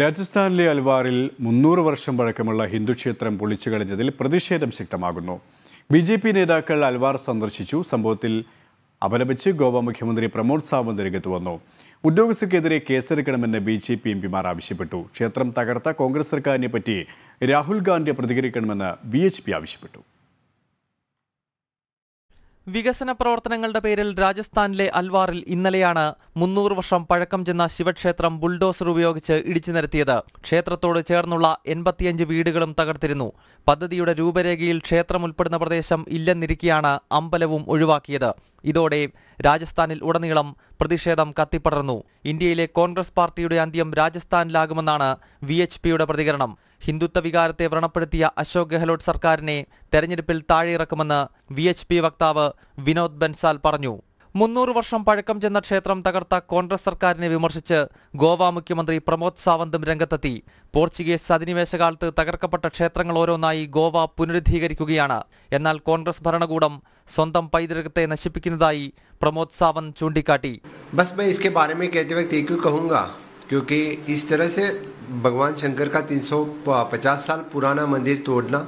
രാജസ്ഥാനിലെ അൽവാറിൽ മുന്നൂറ് വർഷം പഴക്കമുള്ള ഹിന്ദുക്ഷേത്രം പൊളിച്ചു കളഞ്ഞതിൽ പ്രതിഷേധം ശക്തമാകുന്നു ബി ജെ പി നേതാക്കൾ അൽവാർ സന്ദർശിച്ചു സംഭവത്തിൽ അപലപിച്ച് ഗോവ മുഖ്യമന്ത്രി പ്രമോദ് സാവന്ത് രംഗത്ത് വന്നു ഉദ്യോഗസ്ഥർക്കെതിരെ കേസെടുക്കണമെന്ന് ബി ജെ പി പിമാർ ആവശ്യപ്പെട്ടു ക്ഷേത്രം തകർത്ത കോൺഗ്രസ് സർക്കാരിനെ പറ്റി രാഹുൽ ഗാന്ധി പ്രതികരിക്കണമെന്ന് ബി ആവശ്യപ്പെട്ടു വികസന പ്രവർത്തനങ്ങളുടെ പേരിൽ രാജസ്ഥാനിലെ അൽവാറിൽ ഇന്നലെയാണ് മുന്നൂറ് വർഷം പഴക്കം ചെന്ന ശിവക്ഷേത്രം ബുൾഡോസർ ഉപയോഗിച്ച് ഇടിച്ചു നിരത്തിയത് ക്ഷേത്രത്തോട് ചേർന്നുള്ള എൺപത്തിയഞ്ച് വീടുകളും തകർത്തിരുന്നു പദ്ധതിയുടെ രൂപരേഖയിൽ ക്ഷേത്രം ഉൾപ്പെടുന്ന പ്രദേശം ഇല്ലെന്നിരിക്കെയാണ് അമ്പലവും ഒഴിവാക്കിയത് ഇതോടെ രാജസ്ഥാനിൽ ഉടനീളം പ്രതിഷേധം കത്തിപ്പടർന്നു ഇന്ത്യയിലെ കോൺഗ്രസ് പാർട്ടിയുടെ അന്ത്യം രാജസ്ഥാനിലാകുമെന്നാണ് വി എച്ച് പിയുടെ പ്രതികരണം ഹിന്ദുത്വ വികാരത്തെ വ്രണപ്പെടുത്തിയ അശോക് ഗെഹ്ലോട്ട് സർക്കാരിനെ തെരഞ്ഞെടുപ്പിൽ താഴെയിറക്കുമെന്ന് വി എച്ച് പി വക്താവ് വിനോദ് ബൻസാൽ പറഞ്ഞു മുന്നൂറ് വർഷം പഴക്കം ചെന്ന ക്ഷേത്രം തകർത്ത കോൺഗ്രസ് സർക്കാരിനെ വിമർശിച്ച് ഗോവ മുഖ്യമന്ത്രി പ്രമോദ് സാവന്തും രംഗത്തെത്തി പോർച്ചുഗീസ് അധിനിവേശകാലത്ത് തകർക്കപ്പെട്ട ക്ഷേത്രങ്ങൾ ഓരോന്നായി ഗോവ പുനരുദ്ധീകരിക്കുകയാണ് എന്നാൽ കോൺഗ്രസ് ഭരണകൂടം സ്വന്തം പൈതൃകത്തെ നശിപ്പിക്കുന്നതായി പ്രമോദ് സാവന്ത് ചൂണ്ടിക്കാട്ടി ബസ് मैं इसके बारे में कहते वक्त एक कहूंगा क्योंकि इस तरह से भगवान शंकर का 350 साल पुराना मंदिर तोड़ना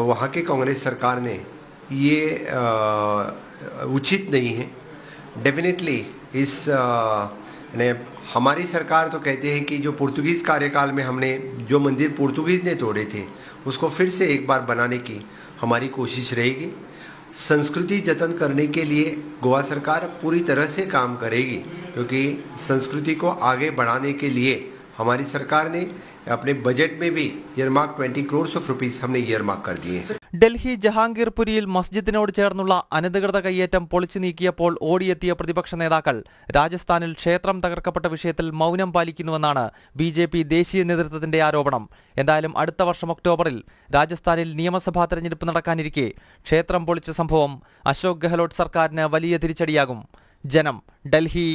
वहाँ के कांग्रेस सरकार ने ये उचित नहीं है डेफिनेटली इस ने हमारी सरकार तो कहते हैं कि जो पुर्तगीज़ कार्यकाल में हमने जो मंदिर पुर्तगीज़ ने तोड़े थे उसको फिर से एक बार बनाने की हमारी कोशिश रहेगी संस्कृति जतन करने के लिए गोवा सरकार पूरी तरह से काम करेगी क्योंकि संस्कृति को आगे बढ़ाने के लिए हमारी सरकार ने अपने बजट में भी 20 करोड़ ക്രോർസ് रुपीस हमने ഹമ്മെ कर दिए हैं ഡൽഹി ജഹാംഗീർപുരിയിൽ മസ്ജിദിനോട് ചേർന്നുള്ള അനധികൃത കയ്യേറ്റം പൊളിച്ചു നീക്കിയപ്പോൾ ഓടിയെത്തിയ പ്രതിപക്ഷ നേതാക്കൾ രാജസ്ഥാനിൽ ക്ഷേത്രം തകർക്കപ്പെട്ട വിഷയത്തിൽ മൗനം പാലിക്കുന്നുവെന്നാണ് ബി ജെ പി ദേശീയ നേതൃത്വത്തിന്റെ ആരോപണം എന്തായാലും അടുത്ത വർഷം ഒക്ടോബറിൽ രാജസ്ഥാനിൽ നിയമസഭാ തെരഞ്ഞെടുപ്പ് നടക്കാനിരിക്കെ ക്ഷേത്രം പൊളിച്ച സംഭവം അശോക് ഗെഹ്ലോട്ട് സർക്കാരിന് വലിയ തിരിച്ചടിയാകും ജനം ഡൽഹി